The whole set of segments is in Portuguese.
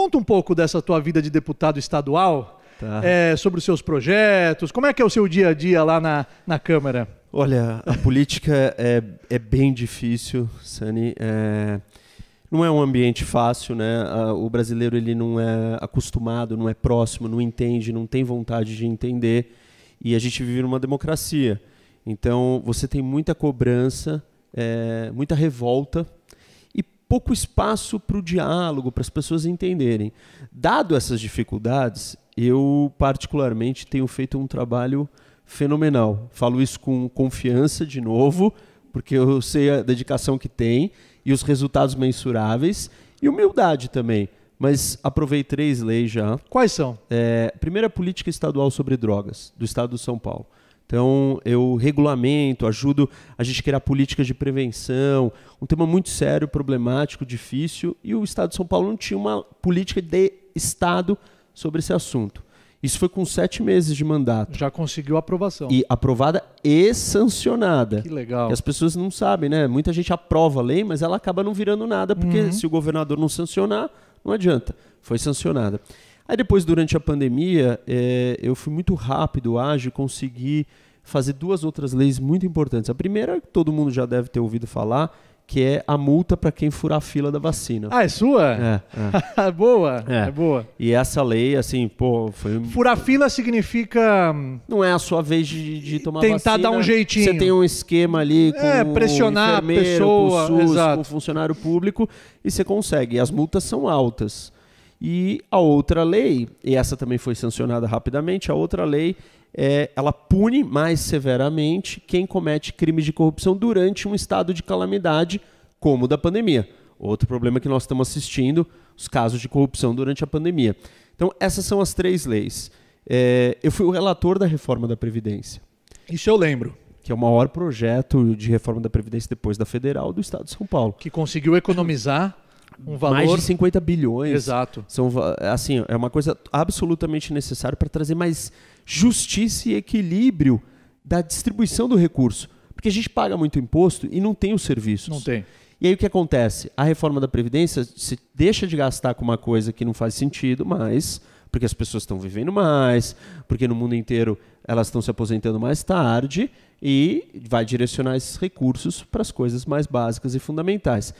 Conta um pouco dessa tua vida de deputado estadual, tá. é, sobre os seus projetos, como é que é o seu dia a dia lá na, na Câmara? Olha, a política é, é bem difícil, Sani. É, não é um ambiente fácil, né? O brasileiro ele não é acostumado, não é próximo, não entende, não tem vontade de entender. E a gente vive numa democracia. Então você tem muita cobrança, é, muita revolta pouco espaço para o diálogo, para as pessoas entenderem. Dado essas dificuldades, eu particularmente tenho feito um trabalho fenomenal. Falo isso com confiança de novo, porque eu sei a dedicação que tem e os resultados mensuráveis e humildade também. Mas aprovei três leis já. Quais são? É, primeira política estadual sobre drogas do Estado de São Paulo. Então, eu regulamento, ajudo a gente a criar políticas de prevenção, um tema muito sério, problemático, difícil, e o Estado de São Paulo não tinha uma política de Estado sobre esse assunto. Isso foi com sete meses de mandato. Já conseguiu aprovação. E aprovada e sancionada. Que legal. E as pessoas não sabem, né? Muita gente aprova a lei, mas ela acaba não virando nada, porque uhum. se o governador não sancionar, não adianta. Foi sancionada. Aí depois, durante a pandemia, é, eu fui muito rápido, ágil, consegui fazer duas outras leis muito importantes. A primeira, todo mundo já deve ter ouvido falar, que é a multa para quem furar a fila da vacina. Ah, é sua? É. é. é boa. É. é. boa. E essa lei, assim, pô, foi. Furar fila significa. Hum, Não é a sua vez de, de tomar Tentar vacina. Tentar dar um jeitinho. Você tem um esquema ali com. É, pressionar o a pessoa, com o SUS, exato. com o funcionário público, e você consegue. E as multas são altas. E a outra lei, e essa também foi sancionada rapidamente, a outra lei é, ela pune mais severamente quem comete crimes de corrupção durante um estado de calamidade, como o da pandemia. Outro problema que nós estamos assistindo, os casos de corrupção durante a pandemia. Então, essas são as três leis. É, eu fui o relator da reforma da Previdência. Isso eu lembro que é o maior projeto de reforma da Previdência depois da Federal do Estado de São Paulo. Que conseguiu economizar um valor... Mais de 50 bilhões. Exato. São, assim, é uma coisa absolutamente necessária para trazer mais justiça e equilíbrio da distribuição do recurso. Porque a gente paga muito imposto e não tem os serviços. Não tem. E aí o que acontece? A reforma da Previdência se deixa de gastar com uma coisa que não faz sentido, mas porque as pessoas estão vivendo mais, porque no mundo inteiro elas estão se aposentando mais tarde e vai direcionar esses recursos para as coisas mais básicas e fundamentais.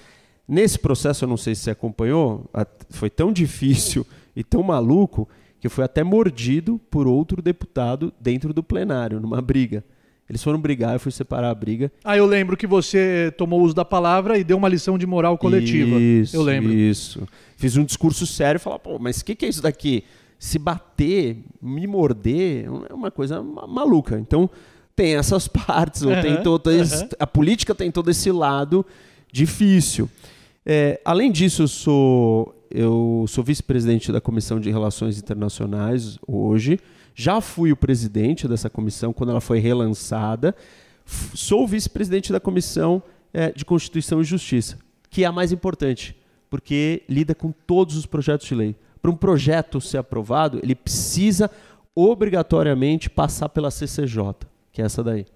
Nesse processo, eu não sei se você acompanhou, foi tão difícil e tão maluco que foi até mordido por outro deputado dentro do plenário, numa briga. Eles foram brigar, eu fui separar a briga. Ah, eu lembro que você tomou uso da palavra e deu uma lição de moral coletiva. Isso, eu lembro. Isso. Fiz um discurso sério e falei, pô, mas o que, que é isso daqui? Se bater, me morder, é uma coisa maluca. Então, tem essas partes, uhum, tem toda uhum. a política tem todo esse lado difícil. É, além disso, eu sou, eu sou vice-presidente da Comissão de Relações Internacionais hoje. Já fui o presidente dessa comissão quando ela foi relançada. Sou vice-presidente da Comissão é, de Constituição e Justiça, que é a mais importante, porque lida com todos os projetos de lei. Para um projeto ser aprovado, ele precisa obrigatoriamente passar pela CCJ, que é essa daí.